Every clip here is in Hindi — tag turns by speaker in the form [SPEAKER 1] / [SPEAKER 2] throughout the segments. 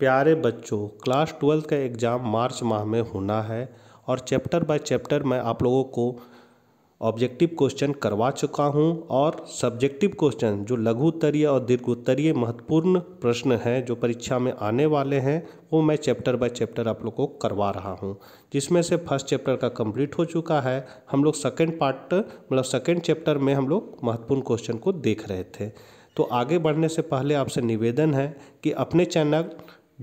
[SPEAKER 1] प्यारे बच्चों क्लास ट्वेल्थ का एग्ज़ाम मार्च माह में होना है और चैप्टर बाय चैप्टर मैं आप लोगों को ऑब्जेक्टिव क्वेश्चन करवा चुका हूं और सब्जेक्टिव क्वेश्चन जो लघु उत्तरीय और दीर्घ उत्तरीय महत्वपूर्ण प्रश्न हैं जो परीक्षा में आने वाले हैं वो मैं चैप्टर बाय चैप्टर आप लोगों को करवा रहा हूं जिसमें से फर्स्ट चैप्टर का कंप्लीट हो चुका है हम लोग सेकेंड पार्ट मतलब सेकेंड चैप्टर में हम लोग महत्वपूर्ण क्वेश्चन को देख रहे थे तो आगे बढ़ने से पहले आपसे निवेदन है कि अपने channel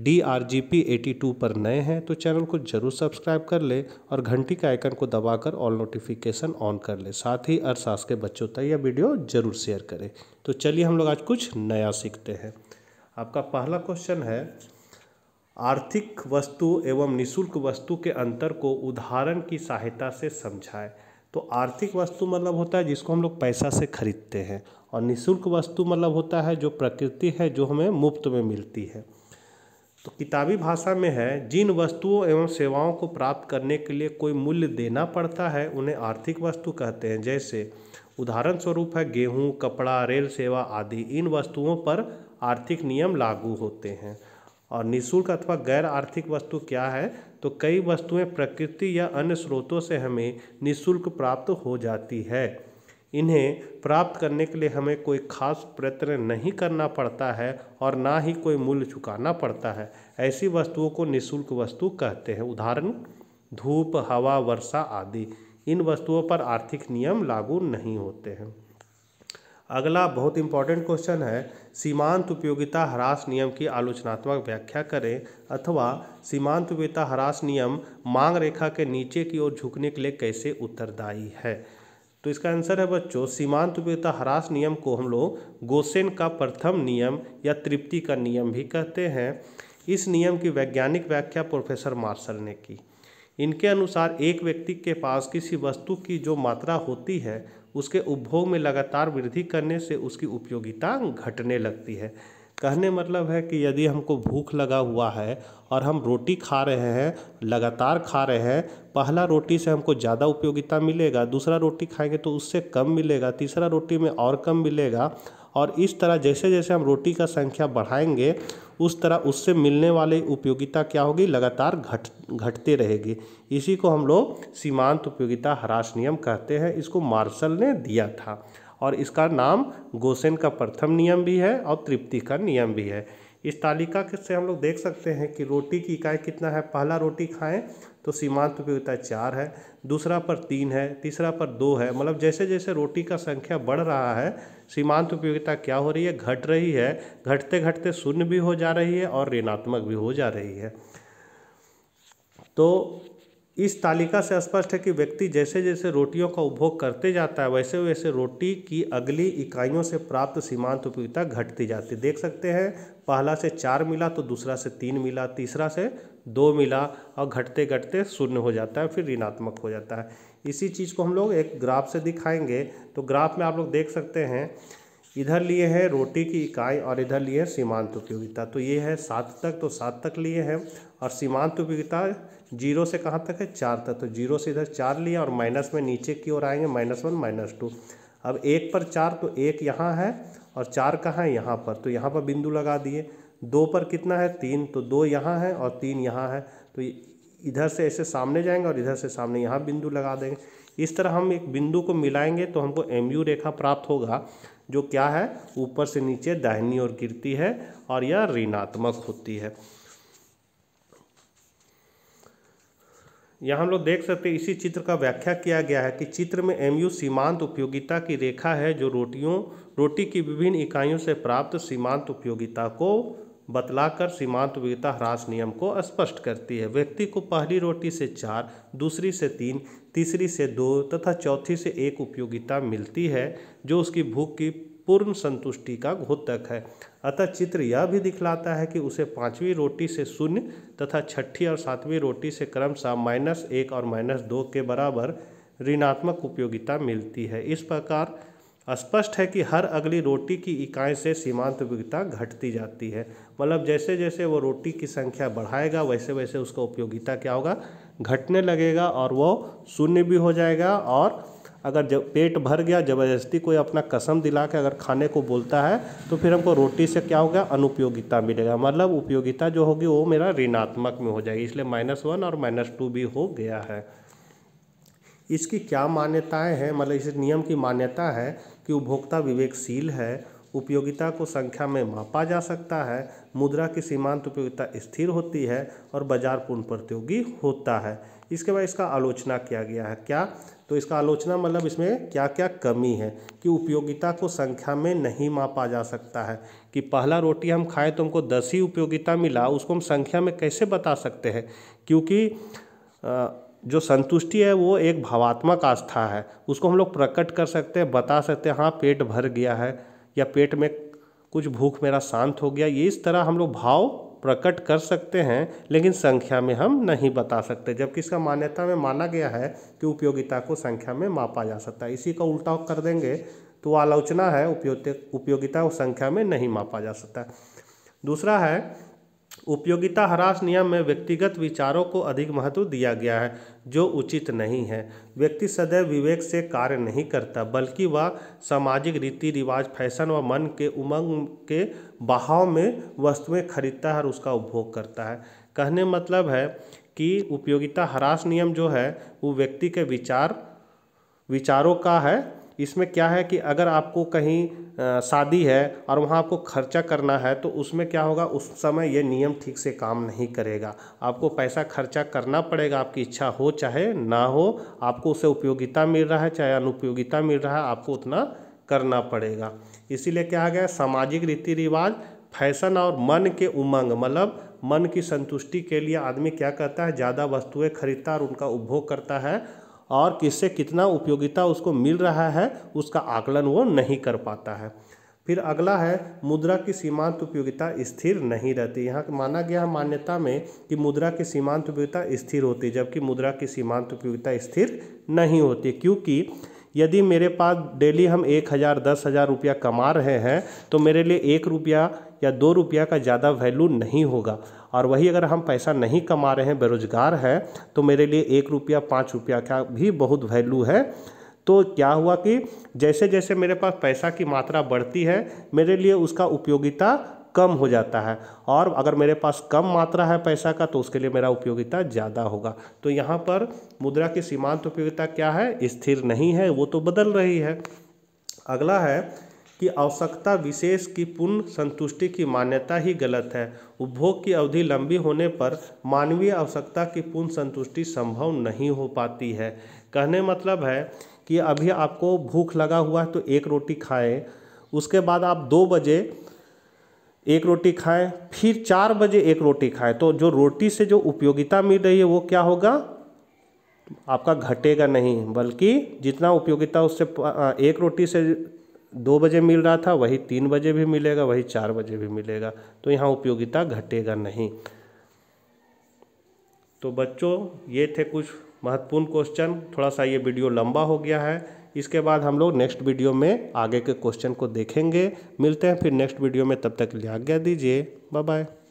[SPEAKER 1] D R G P eighty two पर नए हैं तो चैनल को जरूर सब्सक्राइब कर ले और घंटी के आइकन को दबाकर ऑल नोटिफिकेशन ऑन कर ले साथ ही अर्थशास्त्र के बच्चों तक यह वीडियो जरूर शेयर करें तो चलिए हम लोग आज कुछ नया सीखते हैं आपका पहला क्वेश्चन है आर्थिक वस्तु एवं निशुल्क वस्तु के अंतर को उदाहरण की सहायता से समझाए तो आर्थिक वस्तु मतलब होता है जिसको हम लोग पैसा से खरीदते हैं और निःशुल्क वस्तु मतलब होता है जो प्रकृति है जो हमें मुफ्त में मिलती है तो किताबी भाषा में है जिन वस्तुओं एवं सेवाओं को प्राप्त करने के लिए कोई मूल्य देना पड़ता है उन्हें आर्थिक वस्तु कहते हैं जैसे उदाहरण स्वरूप है गेहूं कपड़ा रेल सेवा आदि इन वस्तुओं पर आर्थिक नियम लागू होते हैं और निःशुल्क अथवा गैर आर्थिक वस्तु क्या है तो कई वस्तुएं प्रकृति या अन्य स्रोतों से हमें निःशुल्क प्राप्त हो जाती है इन्हें प्राप्त करने के लिए हमें कोई खास प्रयत्न नहीं करना पड़ता है और ना ही कोई मूल्य चुकाना पड़ता है ऐसी वस्तुओं को निशुल्क वस्तु कहते हैं उदाहरण धूप हवा वर्षा आदि इन वस्तुओं पर आर्थिक नियम लागू नहीं होते हैं अगला बहुत इंपॉर्टेंट क्वेश्चन है सीमांत उपयोगिता ह्रास नियम की आलोचनात्मक व्याख्या करें अथवा सीमांत उपयोगिता ह्रास नियम मांग रेखा के नीचे की ओर झुकने के लिए कैसे उत्तरदायी है तो इसका आंसर है बच्चों सीमांत उपयोगिता ह्रास नियम को हम लोग गोसेन का प्रथम नियम या तृप्ति का नियम भी कहते हैं इस नियम की वैज्ञानिक व्याख्या प्रोफेसर मार्शल ने की इनके अनुसार एक व्यक्ति के पास किसी वस्तु की जो मात्रा होती है उसके उपभोग में लगातार वृद्धि करने से उसकी उपयोगिता घटने लगती है कहने मतलब है कि यदि हमको भूख लगा हुआ है और हम रोटी खा रहे हैं लगातार खा रहे हैं पहला रोटी से हमको ज़्यादा उपयोगिता मिलेगा दूसरा रोटी खाएंगे तो उससे कम मिलेगा तीसरा रोटी में और कम मिलेगा और इस तरह जैसे जैसे हम रोटी का संख्या बढ़ाएंगे उस तरह उससे मिलने वाली उपयोगिता क्या होगी लगातार घट घटते रहेगी इसी को हम लोग सीमांत उपयोगिता ह्रास नियम कहते हैं इसको मार्शल ने दिया था और इसका नाम गोसेन का प्रथम नियम भी है और तृप्ति का नियम भी है इस तालिका से हम लोग देख सकते हैं कि रोटी की इकाई कितना है पहला रोटी खाएं तो सीमांत उपयोगिता चार है दूसरा पर तीन है तीसरा पर दो है मतलब जैसे जैसे रोटी का संख्या बढ़ रहा है सीमांत उपयोगिता क्या हो रही है घट रही है घटते घटते शून्य भी हो जा रही है और ऋणात्मक भी हो जा रही है तो इस तालिका से स्पष्ट है कि व्यक्ति जैसे जैसे रोटियों का उपभोग करते जाता है वैसे वैसे रोटी की अगली इकाइयों से प्राप्त सीमांत उपयोगिता घटती जाती देख सकते हैं पहला से चार मिला तो दूसरा से तीन मिला तीसरा से दो मिला और घटते घटते शून्य हो जाता है फिर ऋणात्मक हो जाता है इसी चीज़ को हम लोग एक ग्राफ से दिखाएंगे तो ग्राफ में आप लोग देख सकते हैं इधर लिए है रोटी की इकाई और इधर लिए है सीमांत उपयोगिता तो ये है सात तक तो सात तक लिए हैं और सीमांत उपयोगिता जीरो से कहाँ तक है चार तक तो जीरो से इधर चार लिए और माइनस में नीचे की ओर आएंगे माइनस वन माइनस टू अब एक पर चार तो एक यहाँ है और चार कहाँ है यहाँ पर तो यहाँ पर बिंदु लगा दिए दो पर कितना है तीन तो दो यहाँ है और तीन यहाँ है तो इधर से ऐसे सामने जाएंगे और इधर से सामने यहाँ बिंदु लगा देंगे इस तरह हम एक बिंदु को मिलाएंगे तो हमको एम यू रेखा प्राप्त होगा जो क्या है ऊपर से नीचे दाहिनी ओर गिरती है और यह ऋणात्मक होती है यहाँ हम लोग देख सकते हैं इसी चित्र का व्याख्या किया गया है कि चित्र में एमयू सीमांत उपयोगिता की रेखा है जो रोटियों रोटी की विभिन्न इकाइयों से प्राप्त सीमांत उपयोगिता को बतलाकर सीमांत विविधता ह्रास नियम को स्पष्ट करती है व्यक्ति को पहली रोटी से चार दूसरी से तीन तीसरी से दो तथा चौथी से एक उपयोगिता मिलती है जो उसकी भूख की पूर्ण संतुष्टि का घोतक है अतः चित्र यह भी दिखलाता है कि उसे पांचवी रोटी से शून्य तथा छठी और सातवीं रोटी से क्रमशः माइनस एक और माइनस दो के बराबर ऋणात्मक उपयोगिता मिलती है इस प्रकार स्पष्ट है कि हर अगली रोटी की इकाई से सीमांत उपयोगिता घटती जाती है मतलब जैसे जैसे वो रोटी की संख्या बढ़ाएगा वैसे वैसे उसका उपयोगिता क्या होगा घटने लगेगा और वो शून्य भी हो जाएगा और अगर जब पेट भर गया ज़बरदस्ती कोई अपना कसम दिला के अगर खाने को बोलता है तो फिर हमको रोटी से क्या होगा अनुपयोगिता मिलेगा मतलब उपयोगिता जो होगी वो मेरा ऋणात्मक में हो जाएगी इसलिए माइनस वन और माइनस टू भी हो गया है इसकी क्या मान्यताएं हैं मतलब इस नियम की मान्यता है कि उपभोक्ता विवेकशील है उपयोगिता को संख्या में मापा जा सकता है मुद्रा की सीमांत उपयोगिता स्थिर होती है और बाजार पूर्ण प्रतियोगी होता है इसके बाद इसका आलोचना किया गया है क्या तो इसका आलोचना मतलब इसमें क्या क्या कमी है कि उपयोगिता को संख्या में नहीं मापा जा सकता है कि पहला रोटी हम खाएँ तो हमको दस ही उपयोगिता मिला उसको हम संख्या में कैसे बता सकते हैं क्योंकि आ, जो संतुष्टि है वो एक भावात्मक आस्था है उसको हम लोग प्रकट कर सकते हैं बता सकते हैं हाँ पेट भर गया है या पेट में कुछ भूख मेरा शांत हो गया ये इस तरह हम लोग भाव प्रकट कर सकते हैं लेकिन संख्या में हम नहीं बता सकते जबकि इसका मान्यता में माना गया है कि उपयोगिता को संख्या में मापा जा सकता है इसी का उल्टा कर देंगे तो आलोचना है उपयोग उपयोगिता को संख्या में नहीं मापा जा सकता दूसरा है उपयोगिता ह्रास नियम में व्यक्तिगत विचारों को अधिक महत्व दिया गया है जो उचित नहीं है व्यक्ति सदैव विवेक से कार्य नहीं करता बल्कि वह सामाजिक रीति रिवाज फैशन व मन के उमंग के बहाव में वस्तुएं खरीदता है और उसका उपभोग करता है कहने मतलब है कि उपयोगिता ह्रास नियम जो है वो व्यक्ति के विचार विचारों का है इसमें क्या है कि अगर आपको कहीं शादी है और वहाँ आपको खर्चा करना है तो उसमें क्या होगा उस समय ये नियम ठीक से काम नहीं करेगा आपको पैसा खर्चा करना पड़ेगा आपकी इच्छा हो चाहे ना हो आपको उसे उपयोगिता मिल रहा है चाहे अनुपयोगिता मिल रहा है आपको उतना करना पड़ेगा इसीलिए क्या गया सामाजिक रीति रिवाज फैशन और मन के उमंग मतलब मन की संतुष्टि के लिए आदमी क्या करता है ज़्यादा वस्तुएं खरीदता और उनका उपभोग करता है और किससे कितना उपयोगिता उसको मिल रहा है उसका आकलन वो नहीं कर पाता है फिर अगला है मुद्रा की सीमांत उपयोगिता स्थिर नहीं रहती यहाँ माना गया मान्यता में कि मुद्रा की सीमांत उपयोगिता स्थिर होती जबकि मुद्रा की सीमांत उपयोगिता स्थिर नहीं होती क्योंकि यदि मेरे पास डेली हम एक हज़ार दस हज़ार रुपया कमा रहे हैं तो मेरे लिए एक रुपया या दो रुपया का ज़्यादा वैल्यू नहीं होगा और वही अगर हम पैसा नहीं कमा रहे हैं बेरोज़गार हैं तो मेरे लिए एक रुपया पाँच रुपया का भी बहुत वैल्यू है तो क्या हुआ कि जैसे जैसे मेरे पास पैसा की मात्रा बढ़ती है मेरे लिए उसका उपयोगिता कम हो जाता है और अगर मेरे पास कम मात्रा है पैसा का तो उसके लिए मेरा उपयोगिता ज़्यादा होगा तो यहाँ पर मुद्रा की सीमांत उपयोगिता क्या है स्थिर नहीं है वो तो बदल रही है अगला है कि आवश्यकता विशेष की पूर्ण संतुष्टि की मान्यता ही गलत है उपभोग की अवधि लंबी होने पर मानवीय आवश्यकता की पूर्ण संतुष्टि संभव नहीं हो पाती है कहने मतलब है कि अभी आपको भूख लगा हुआ है तो एक रोटी खाएं उसके बाद आप दो बजे एक रोटी खाएं फिर चार बजे एक रोटी खाएं तो जो रोटी से जो उपयोगिता मिल रही है वो क्या होगा आपका घटेगा नहीं बल्कि जितना उपयोगिता उससे एक रोटी से दो बजे मिल रहा था वही तीन बजे भी मिलेगा वही चार बजे भी मिलेगा तो यहाँ उपयोगिता घटेगा नहीं तो बच्चों ये थे कुछ महत्वपूर्ण क्वेश्चन थोड़ा सा ये वीडियो लंबा हो गया है इसके बाद हम लोग नेक्स्ट वीडियो में आगे के क्वेश्चन को देखेंगे मिलते हैं फिर नेक्स्ट वीडियो में तब तक लिए आज्ञा दीजिए बाय बाय